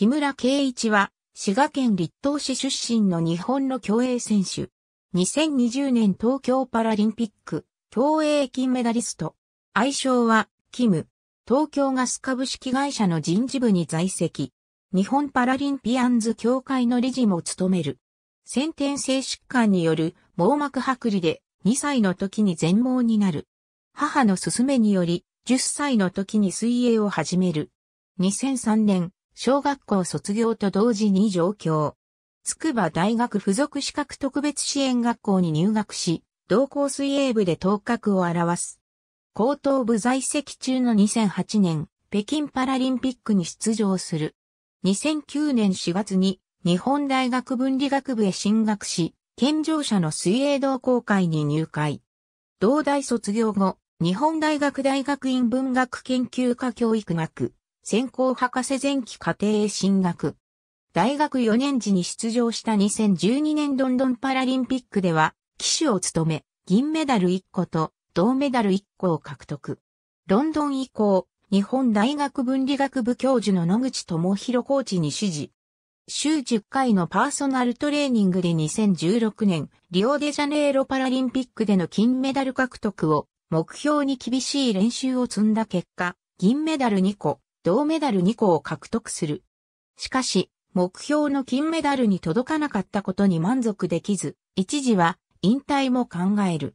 木村敬一は、滋賀県立東市出身の日本の競泳選手。2020年東京パラリンピック、競泳金メダリスト。愛称は、キム。東京ガス株式会社の人事部に在籍。日本パラリンピアンズ協会の理事も務める。先天性疾患による網膜剥離で2歳の時に全盲になる。母の勧めにより10歳の時に水泳を始める。2003年、小学校卒業と同時に上京。筑波大学附属資格特別支援学校に入学し、同校水泳部で頭角を表す。高等部在籍中の2008年、北京パラリンピックに出場する。2009年4月に日本大学文理学部へ進学し、健常者の水泳同好会に入会。同大卒業後、日本大学大学院文学研究科教育学、専攻博士前期課程へ進学。大学4年時に出場した2012年ロンドンパラリンピックでは、騎手を務め、銀メダル1個と銅メダル1個を獲得。ロンドン以降、日本大学文理学部教授の野口智弘コーチに指示。週10回のパーソナルトレーニングで2016年、リオデジャネイロパラリンピックでの金メダル獲得を目標に厳しい練習を積んだ結果、銀メダル2個、銅メダル2個を獲得する。しかし、目標の金メダルに届かなかったことに満足できず、一時は引退も考える。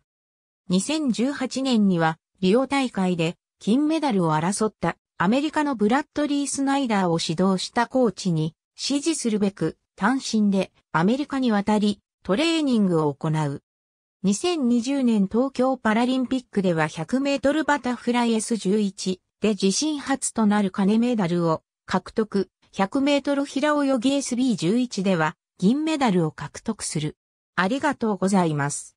2018年にはリオ大会で金メダルを争ったアメリカのブラッドリー・スナイダーを指導したコーチに支持するべく単身でアメリカに渡りトレーニングを行う。2020年東京パラリンピックでは100メートルバタフライ S11 で自身初となる金メダルを獲得、100メートル平泳ぎ SB11 では銀メダルを獲得する。ありがとうございます。